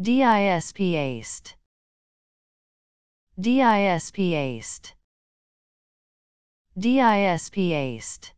D i s p a s t. D i s p a s t. D i s p a s t.